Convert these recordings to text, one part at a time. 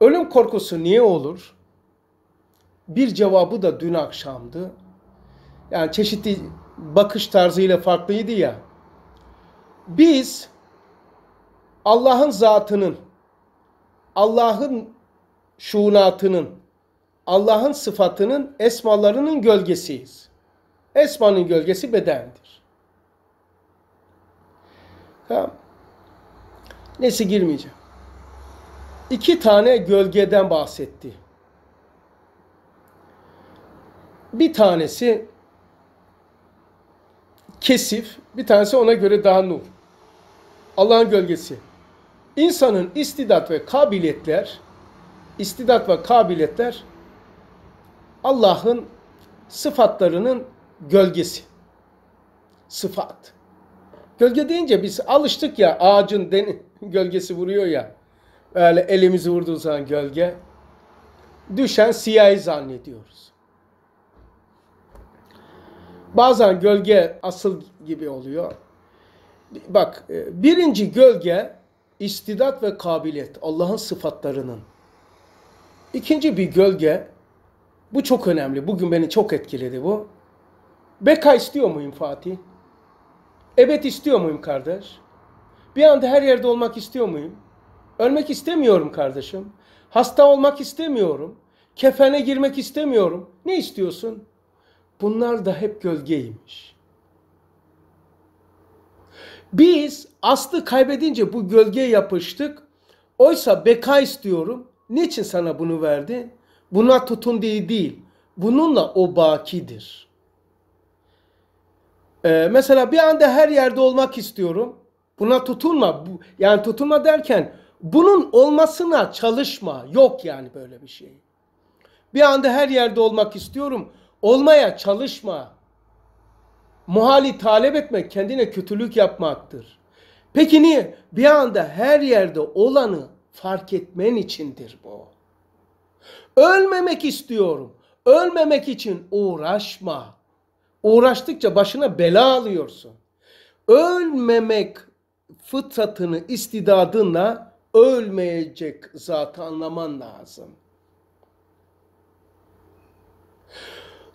Ölüm korkusu niye olur? Bir cevabı da dün akşamdı. Yani çeşitli bakış tarzıyla farklıydı ya. Biz Allah'ın zatının, Allah'ın şuunatının, Allah'ın sıfatının esmalarının gölgesiyiz. Esmanın gölgesi bedendir. Tamam. Nesi girmeyeceğim iki tane gölgeden bahsetti. Bir tanesi kesif, bir tanesi ona göre daha nur. Allah'ın gölgesi. İnsanın istidat ve kabiliyetler, istidat ve kabiliyetler Allah'ın sıfatlarının gölgesi. Sıfat. Gölge deyince biz alıştık ya ağacın den gölgesi vuruyor ya öyle elimizi vurduğu zaman gölge. Düşen siyahı zannediyoruz. Bazen gölge asıl gibi oluyor. Bak e, birinci gölge istidat ve kabiliyet Allah'ın sıfatlarının. İkinci bir gölge bu çok önemli. Bugün beni çok etkiledi bu. Beka istiyor muyum Fatih? Evet istiyor muyum kardeş? Bir anda her yerde olmak istiyor muyum? Ölmek istemiyorum kardeşim. Hasta olmak istemiyorum. Kefene girmek istemiyorum. Ne istiyorsun? Bunlar da hep gölgeymiş. Biz aslı kaybedince bu gölgeye yapıştık. Oysa beka istiyorum. Niçin sana bunu verdi? Buna tutun diye değil. Bununla o bakidir. Ee, mesela bir anda her yerde olmak istiyorum. Buna tutunma. Yani tutunma derken bunun olmasına çalışma. Yok yani böyle bir şey. Bir anda her yerde olmak istiyorum. Olmaya çalışma. Muhali talep etmek kendine kötülük yapmaktır. Peki niye? Bir anda her yerde olanı fark etmen içindir bu. Ölmemek istiyorum. Ölmemek için uğraşma. Uğraştıkça başına bela alıyorsun. Ölmemek fıtratını, istidadınla ölmeyecek zatı anlaman lazım.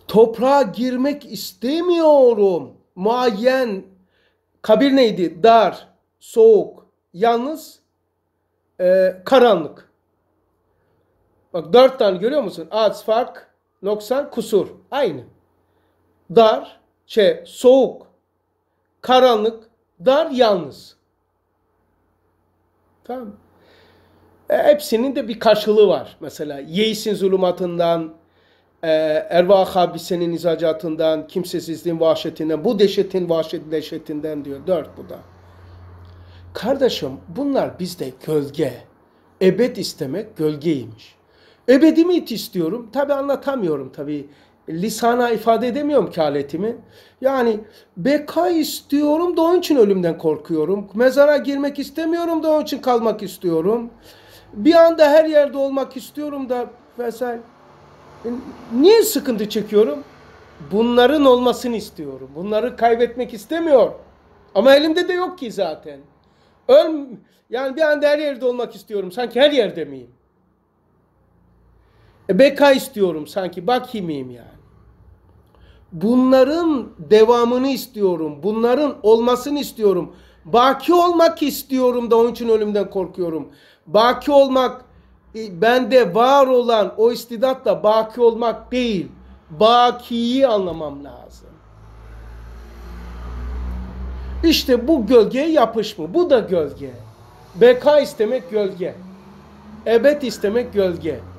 Toprağa girmek istemiyorum. Muayyen. Kabir neydi? Dar, soğuk, yalnız, e, karanlık. Bak dört tane görüyor musun? Az, fark, noksan, kusur. Aynı. Dar, şey, soğuk, karanlık, dar, yalnız. Tamam e, Hepsinin de bir karşılığı var. Mesela Yeis'in zulümatından, e, Erva Habise'nin izacatından, kimsesizliğin vahşetinden, bu deşetin vahşet dehşetinden diyor. Dört bu da. Kardeşim bunlar bizde gölge. Ebed istemek gölgeymiş. Ebedi mi istiyorum. Tabi anlatamıyorum tabi lisana ifade edemiyorum ki aletimi. Yani beka istiyorum da onun için ölümden korkuyorum. Mezara girmek istemiyorum da onun için kalmak istiyorum. Bir anda her yerde olmak istiyorum da vesaire. E, niye sıkıntı çekiyorum? Bunların olmasını istiyorum. Bunları kaybetmek istemiyor. Ama elimde de yok ki zaten. Öl yani bir anda her yerde olmak istiyorum. Sanki her yerde miyim? E beka istiyorum sanki bak kimiyim yani. Bunların devamını istiyorum. Bunların olmasını istiyorum. Baki olmak istiyorum da onun için ölümden korkuyorum. Baki olmak e, bende var olan o istidatla baki olmak değil. Bakiyi anlamam lazım. İşte bu gölgeye yapışma. Bu da gölge. Beka istemek gölge. Ebed istemek gölge.